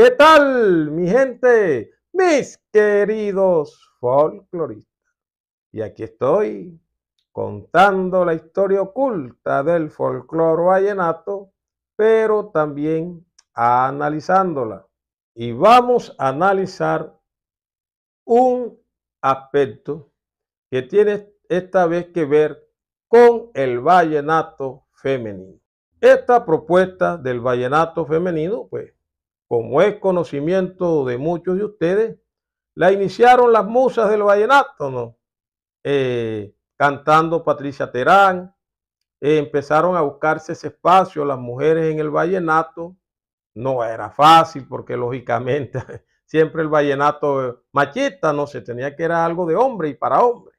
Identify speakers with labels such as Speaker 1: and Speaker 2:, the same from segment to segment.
Speaker 1: ¿Qué tal, mi gente? Mis queridos folcloristas. Y aquí estoy contando la historia oculta del folclor vallenato, pero también analizándola. Y vamos a analizar un aspecto que tiene esta vez que ver con el vallenato femenino. Esta propuesta del vallenato femenino, pues, como es conocimiento de muchos de ustedes, la iniciaron las musas del vallenato, ¿no? Eh, cantando Patricia Terán, eh, empezaron a buscarse ese espacio las mujeres en el vallenato. No era fácil porque lógicamente siempre el vallenato machista, no se tenía que era algo de hombre y para hombre.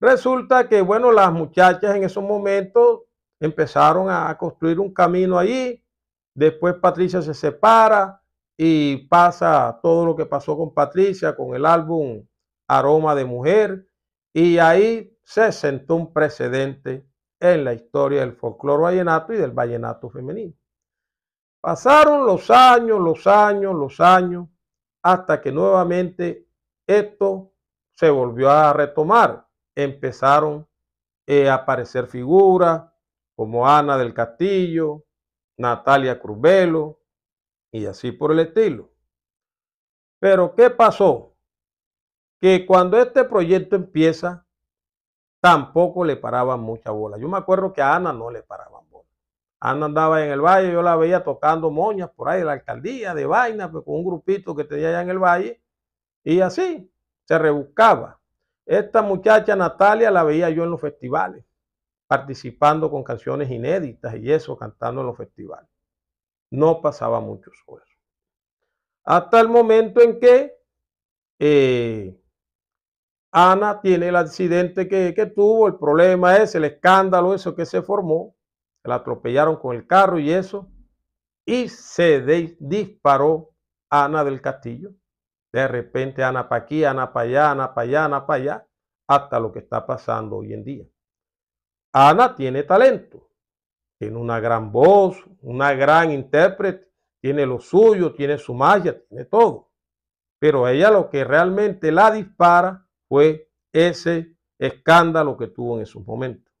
Speaker 1: Resulta que, bueno, las muchachas en esos momentos empezaron a construir un camino allí, Después Patricia se separa y pasa todo lo que pasó con Patricia, con el álbum Aroma de Mujer. Y ahí se sentó un precedente en la historia del folclore vallenato y del vallenato femenino. Pasaron los años, los años, los años, hasta que nuevamente esto se volvió a retomar. Empezaron eh, a aparecer figuras como Ana del Castillo, Natalia Crubelo y así por el estilo. Pero ¿qué pasó? Que cuando este proyecto empieza, tampoco le paraban mucha bola. Yo me acuerdo que a Ana no le paraban bola. Ana andaba en el valle, yo la veía tocando moñas por ahí de la alcaldía, de vaina, pues, con un grupito que tenía allá en el valle, y así se rebuscaba. Esta muchacha Natalia la veía yo en los festivales participando con canciones inéditas y eso, cantando en los festivales. No pasaba mucho sobre Hasta el momento en que eh, Ana tiene el accidente que, tuvo, el problema es el escándalo, eso que se formó, la atropellaron con el carro y eso, y se disparó Ana del Castillo. De repente Ana para aquí, Ana para allá, Ana para allá, Ana para allá, hasta lo que está pasando hoy en día. Ana tiene talento, tiene una gran voz, una gran intérprete, tiene lo suyo, tiene su magia, tiene todo. Pero ella lo que realmente la dispara fue ese escándalo que tuvo en esos momentos.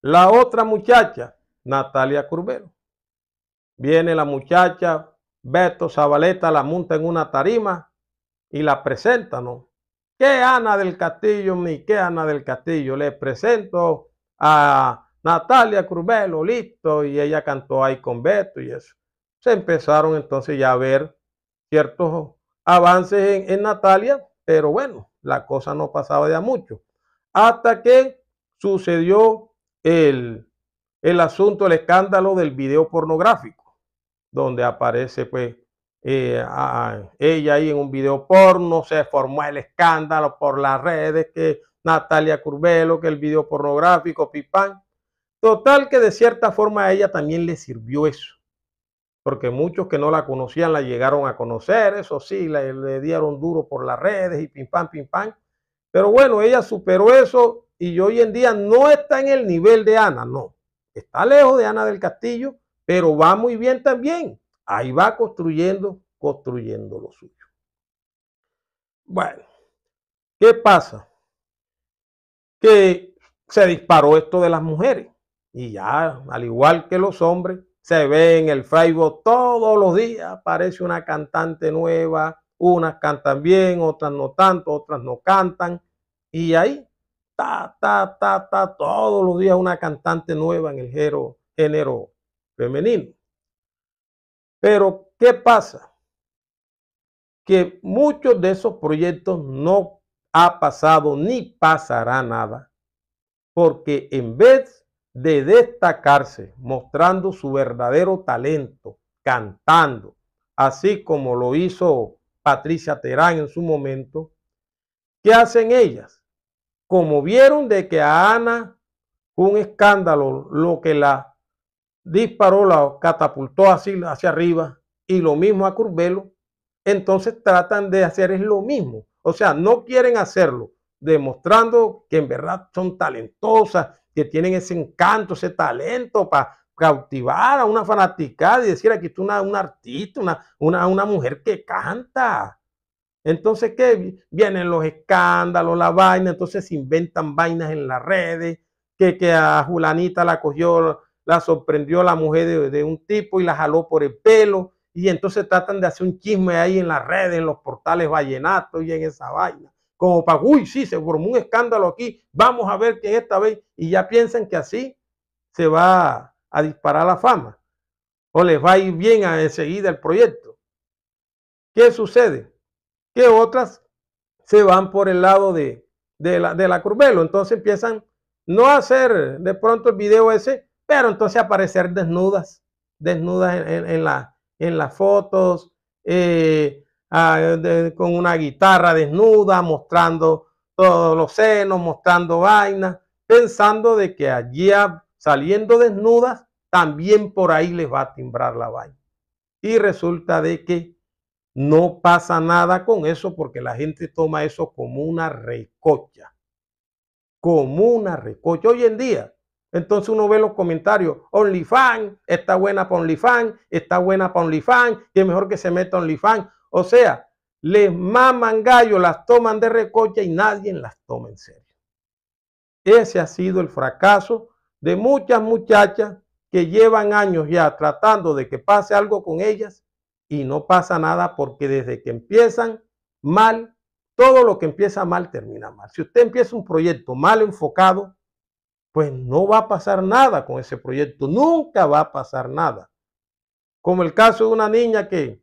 Speaker 1: La otra muchacha, Natalia Curbero. Viene la muchacha, Beto Zabaleta la monta en una tarima y la presenta, ¿no? qué Ana del Castillo, mi qué Ana del Castillo. Le presento a Natalia Crubelo, listo, y ella cantó ahí con Beto y eso. Se empezaron entonces ya a ver ciertos avances en, Natalia, pero bueno, la cosa no pasaba ya mucho. Hasta que sucedió el, el asunto, el escándalo del video pornográfico, donde aparece pues eh, ella ahí en un video porno, se formó el escándalo por las redes que Natalia Curbelo, que el video pornográfico, Pipán. Total que de cierta forma a ella también le sirvió eso, porque muchos que no la conocían la llegaron a conocer, eso sí, le, le dieron duro por las redes y pim pam, pim pam. Pero bueno, ella superó eso y hoy en día no está en el nivel de Ana, no. Está lejos de Ana del Castillo, pero va muy bien también. Ahí va construyendo, construyendo lo suyo. Bueno, ¿qué pasa? Que se disparó esto de las mujeres. Y ya, al igual que los hombres, se ve en el Facebook todos los días, aparece una cantante nueva, unas cantan bien, otras no tanto, otras no cantan. Y ahí, ta, ta, ta, ta, todos los días una cantante nueva en el género femenino. Pero, ¿qué pasa? Que muchos de esos proyectos no ha pasado ni pasará nada, porque en vez de destacarse mostrando su verdadero talento, cantando, así como lo hizo Patricia Terán en su momento, ¿qué hacen ellas? Como vieron de que a Ana fue un escándalo lo que la disparó, la catapultó así hacia arriba y lo mismo a Curbelo, entonces tratan de hacer es lo mismo. O sea, no quieren hacerlo, demostrando que en verdad son talentosas, que tienen ese encanto, ese talento para cautivar a una fanaticada y decir aquí tú una, artista, una, una, mujer que canta. Entonces, ¿qué? Vienen los escándalos, la vaina, entonces se inventan vainas en las redes, que, que a Julanita la cogió la sorprendió la mujer de, un tipo y la jaló por el pelo. Y entonces tratan de hacer un chisme ahí en las redes, en los portales vallenatos y en esa vaina. Como para, uy, sí, se formó un escándalo aquí, vamos a ver quién esta vez. Y ya piensan que así se va a disparar la fama. O les va a ir bien enseguida el proyecto. ¿Qué sucede? Que otras se van por el lado de, la, de la Curbelo. Entonces empiezan no a hacer de pronto el video ese entonces aparecer desnudas, desnudas en, las fotos, eh, ah, con una guitarra desnuda, mostrando todos los senos, mostrando vainas, pensando de que allí ah, saliendo desnudas, también por ahí les va a timbrar la vaina. Y resulta de que no pasa nada con eso porque la gente toma eso como una recocha, como una recocha. Hoy en día entonces uno ve los comentarios, OnlyFans, está buena para OnlyFans, está buena para OnlyFans, y es mejor que se meta OnlyFans. O sea, les maman gallo, las toman de recocha y nadie las toma en serio. Ese ha sido el fracaso de muchas muchachas que llevan años ya tratando de que pase algo con ellas y no pasa nada porque desde que empiezan mal, todo lo que empieza mal termina mal. Si usted empieza un proyecto mal enfocado, pues no va a pasar nada con ese proyecto, nunca va a pasar nada. Como el caso de una niña que,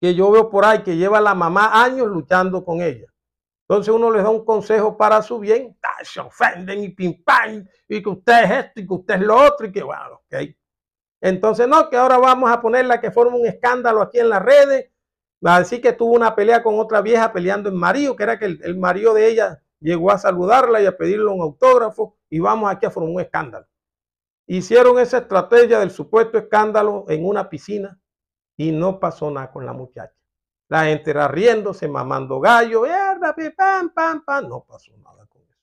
Speaker 1: que yo veo por ahí, que lleva la mamá años luchando con ella. Entonces uno le da un consejo para su bien, ¡ah! se ofenden y pim pam, y que usted es esto y que usted es lo otro, y que bueno, ok. Entonces, no, que ahora vamos a ponerla que forma un escándalo aquí en las redes. decir que tuvo una pelea con otra vieja peleando en marido, que era que el, el marido de ella llegó a saludarla y a pedirle un autógrafo y vamos aquí a formar un escándalo. Hicieron esa estrategia del supuesto escándalo en una piscina y no pasó nada con la muchacha. La gente era riéndose, mamando gallo, pam, pam, pam. No pasó nada con eso.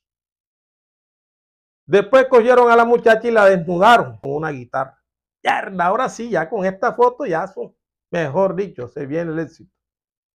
Speaker 1: Después cogieron a la muchacha y la desnudaron con una guitarra. Ahora sí, ya con esta foto ya son, mejor dicho, se viene el éxito.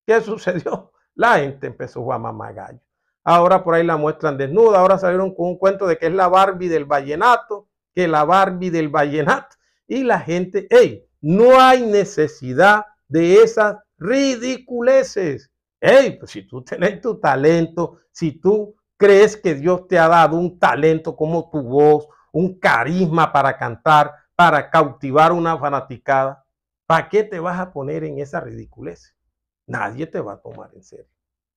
Speaker 1: ¿Qué sucedió? La gente empezó a mamar gallo ahora por ahí la muestran desnuda, ahora salieron con un cuento de que es la Barbie del vallenato, que la Barbie del vallenato. Y la gente, hey, no hay necesidad de esas ridiculeces. Hey, pues si tú tenés tu talento, si tú crees que Dios te ha dado un talento como tu voz, un carisma para cantar, para cautivar una fanaticada, ¿para qué te vas a poner en esa ridiculez? Nadie te va a tomar en serio.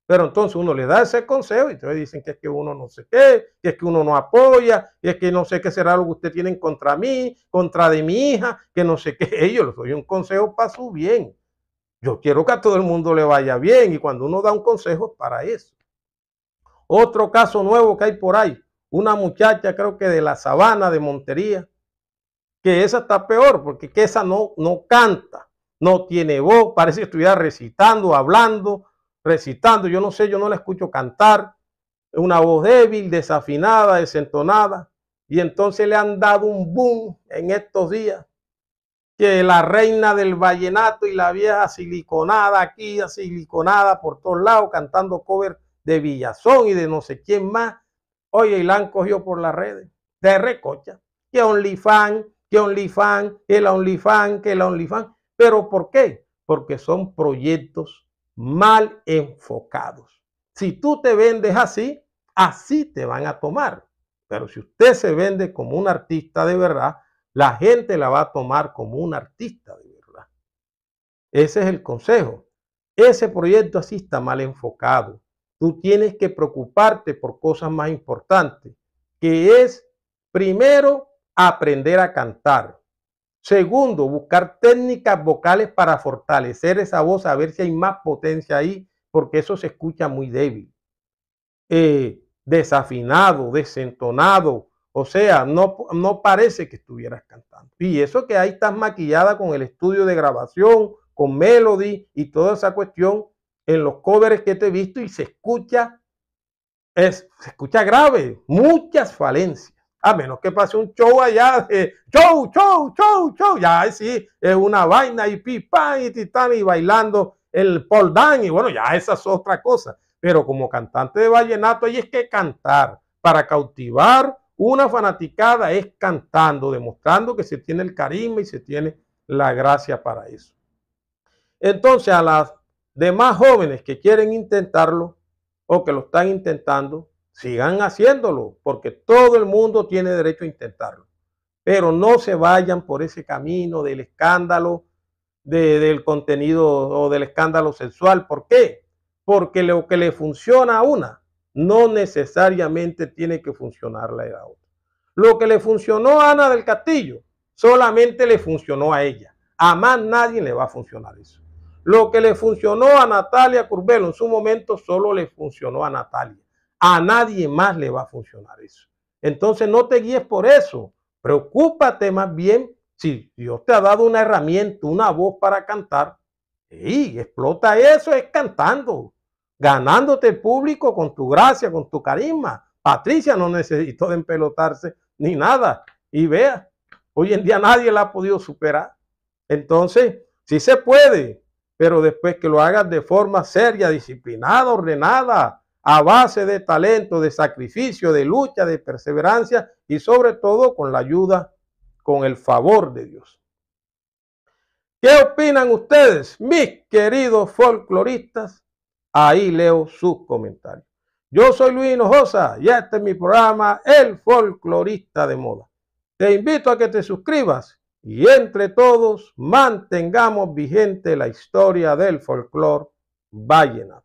Speaker 1: Pero entonces uno le da ese consejo y entonces dicen que es que uno no sé qué, que es que uno no apoya, que es que no sé qué será lo que ustedes tienen contra mí, contra de mi hija, que no sé qué. ellos les doy un consejo para su bien. Yo quiero que a todo el mundo le vaya bien y cuando uno da un consejo es para eso. Otro caso nuevo que hay por ahí, una muchacha creo que de la sabana de Montería, que esa está peor porque que esa no, no canta, no tiene voz, parece que estuviera recitando, hablando, recitando, yo no sé, yo no la escucho cantar, una voz débil, desafinada, desentonada, y entonces le han dado un boom en estos días, que la reina del vallenato y la vieja siliconada aquí, siliconada por todos lados, cantando cover de Villazón y de no sé quién más, oye, y la han cogido por las redes, de recocha, que fan, que fan, que la fan, que la fan, pero ¿por qué? Porque son proyectos mal enfocados. Si tú te vendes así, así te van a tomar. Pero si usted se vende como un artista de verdad, la gente la va a tomar como un artista de verdad. Ese es el consejo. Ese proyecto así está mal enfocado. Tú tienes que preocuparte por cosas más importantes, que es primero aprender a cantar. Segundo, buscar técnicas vocales para fortalecer esa voz, a ver si hay más potencia ahí, porque eso se escucha muy débil. Eh, desafinado, desentonado, o sea, no, no parece que estuvieras cantando. Y eso que ahí estás maquillada con el estudio de grabación, con melody y toda esa cuestión en los covers que te he visto y se escucha, es, se escucha grave, muchas falencias a menos que pase un show allá de show, show, show, show. Ya sí es una vaina y pipa y titán y bailando el Paul y bueno, ya esa es otra cosa. Pero como cantante de vallenato, ahí es que cantar para cautivar una fanaticada es cantando, demostrando que se tiene el carisma y se tiene la gracia para eso. Entonces, a las demás jóvenes que quieren intentarlo o que lo están intentando, Sigan haciéndolo, porque todo el mundo tiene derecho a intentarlo. Pero no se vayan por ese camino del escándalo, del contenido o del escándalo sexual. ¿Por qué? Porque lo que le funciona a una no necesariamente tiene que funcionarle a la otra. Lo que le funcionó a Ana del Castillo solamente le funcionó a ella. A más nadie le va a funcionar eso. Lo que le funcionó a Natalia Curbelo en su momento solo le funcionó a Natalia. A nadie más le va a funcionar eso. Entonces no te guíes por eso. Preocúpate más bien si Dios te ha dado una herramienta, una voz para cantar. Y explota eso, es cantando, ganándote el público con tu gracia, con tu carisma. Patricia no necesitó de empelotarse ni nada. Y vea, hoy en día nadie la ha podido superar. Entonces, sí se puede, pero después que lo hagas de forma seria, disciplinada, ordenada, a base de talento, de sacrificio, de lucha, de perseverancia y sobre todo con la ayuda, con el favor de Dios. ¿Qué opinan ustedes, mis queridos folcloristas? Ahí leo sus comentarios. Yo soy Luis Hinojosa y este es mi programa El Folclorista de Moda. Te invito a que te suscribas y entre todos mantengamos vigente la historia del folclor vallenato.